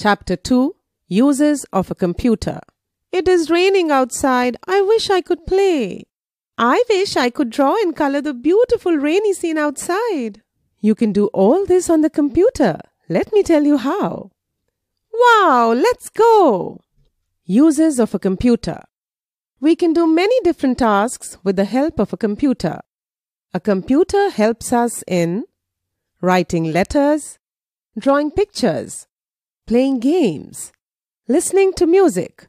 Chapter 2 Uses of a Computer It is raining outside. I wish I could play. I wish I could draw and color the beautiful rainy scene outside. You can do all this on the computer. Let me tell you how. Wow, let's go! Uses of a computer. We can do many different tasks with the help of a computer. A computer helps us in writing letters, drawing pictures, playing games, listening to music,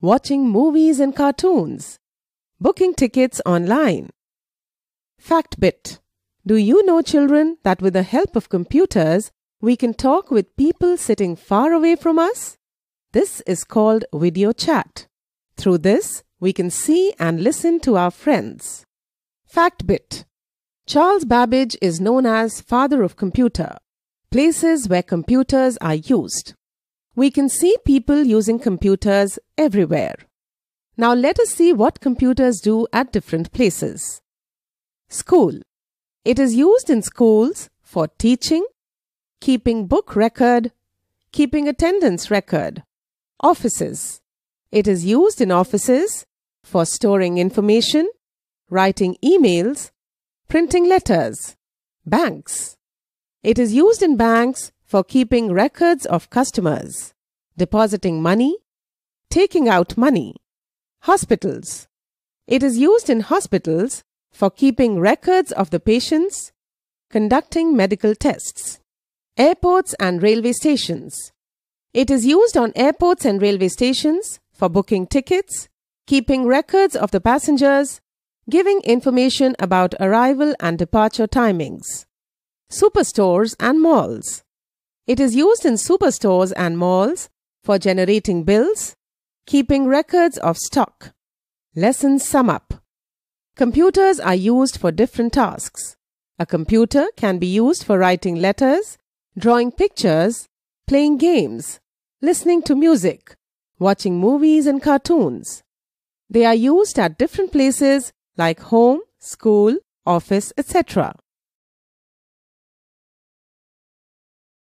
watching movies and cartoons, booking tickets online. FactBit Do you know, children, that with the help of computers, we can talk with people sitting far away from us? This is called video chat. Through this, we can see and listen to our friends. FactBit Charles Babbage is known as father of computer, places where computers are used. We can see people using computers everywhere. Now let us see what computers do at different places. School. It is used in schools for teaching, keeping book record, keeping attendance record. Offices. It is used in offices for storing information, writing emails, printing letters. Banks. It is used in banks for keeping records of customers, depositing money, taking out money. Hospitals. It is used in hospitals for keeping records of the patients, conducting medical tests. Airports and railway stations. It is used on airports and railway stations for booking tickets, keeping records of the passengers, giving information about arrival and departure timings. Superstores and malls. It is used in superstores and malls for generating bills, keeping records of stock. Lesson sum up. Computers are used for different tasks. A computer can be used for writing letters, drawing pictures, playing games, listening to music, watching movies and cartoons. They are used at different places like home, school, office, etc.